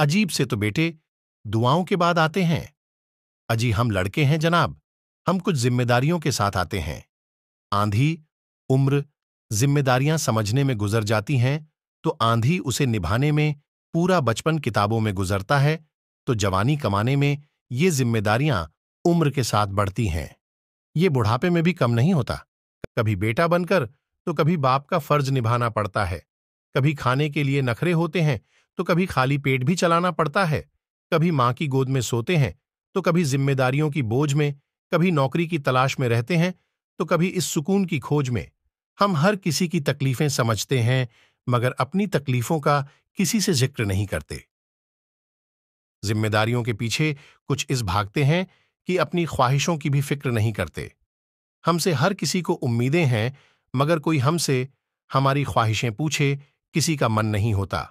अजीब से तो बेटे दुआओं के बाद आते हैं अजी हम लड़के हैं जनाब हम कुछ जिम्मेदारियों के साथ आते हैं आंधी उम्र जिम्मेदारियां समझने में गुजर जाती हैं तो आंधी उसे निभाने में पूरा बचपन किताबों में गुजरता है तो जवानी कमाने में ये जिम्मेदारियां उम्र के साथ बढ़ती हैं ये बुढ़ापे में भी कम नहीं होता कभी बेटा बनकर तो कभी बाप का फर्ज निभाना पड़ता है कभी खाने के लिए नखरे होते हैं तो कभी खाली पेट भी चलाना पड़ता है कभी मां की गोद में सोते हैं तो कभी जिम्मेदारियों की बोझ में कभी नौकरी की तलाश में रहते हैं तो कभी इस सुकून की खोज में हम हर किसी की तकलीफें समझते हैं मगर अपनी तकलीफों का किसी से जिक्र नहीं करते जिम्मेदारियों के पीछे कुछ इस भागते हैं कि अपनी ख्वाहिशों की भी फिक्र नहीं करते हमसे हर किसी को उम्मीदें हैं मगर कोई हमसे हमारी ख्वाहिशें पूछे किसी का मन नहीं होता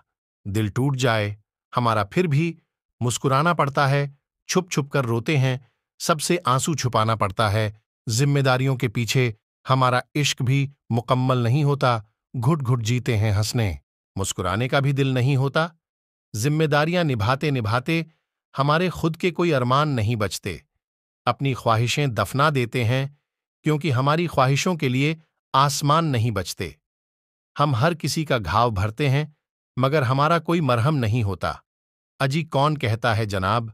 दिल टूट जाए हमारा फिर भी मुस्कुराना पड़ता है छुप छुप कर रोते हैं सबसे आंसू छुपाना पड़ता है जिम्मेदारियों के पीछे हमारा इश्क भी मुकम्मल नहीं होता घुट घुट जीते हैं हंसने मुस्कुराने का भी दिल नहीं होता जिम्मेदारियां निभाते निभाते हमारे खुद के कोई अरमान नहीं बचते अपनी ख्वाहिशें दफना देते हैं क्योंकि हमारी ख्वाहिशों के लिए आसमान नहीं बचते हम हर किसी का घाव भरते हैं मगर हमारा कोई मरहम नहीं होता अजी कौन कहता है जनाब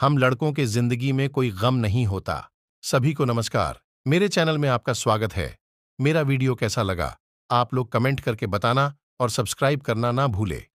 हम लड़कों के जिंदगी में कोई गम नहीं होता सभी को नमस्कार मेरे चैनल में आपका स्वागत है मेरा वीडियो कैसा लगा आप लोग कमेंट करके बताना और सब्सक्राइब करना ना भूले